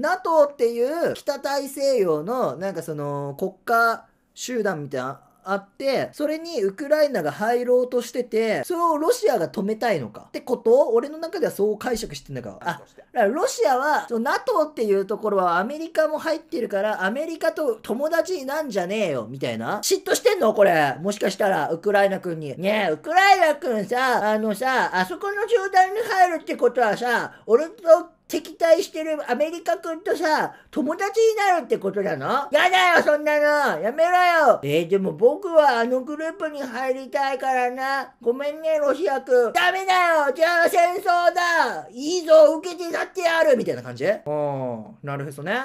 NATO っていう北大西洋のなんかその国家集団みたいなあってそれにウクライナが入ろうとしててそれをロシアが止めたいのかってこと俺の中ではそう解釈してんだからあからロシアはそ NATO っていうところはアメリカも入ってるからアメリカと友達なんじゃねえよみたいな嫉妬してんのこれもしかしたらウクライナ君にねえウクライナ君さあのさあそこの集団に入るってことはさ俺と敵対してるアメリカ君とさ、友達になるってことなのやだよ、そんなのやめろよえー、でも僕はあのグループに入りたいからな。ごめんね、ロシア君。ダメだよじゃあ戦争だいいぞ受けて立ってやるみたいな感じうん、なるへそね。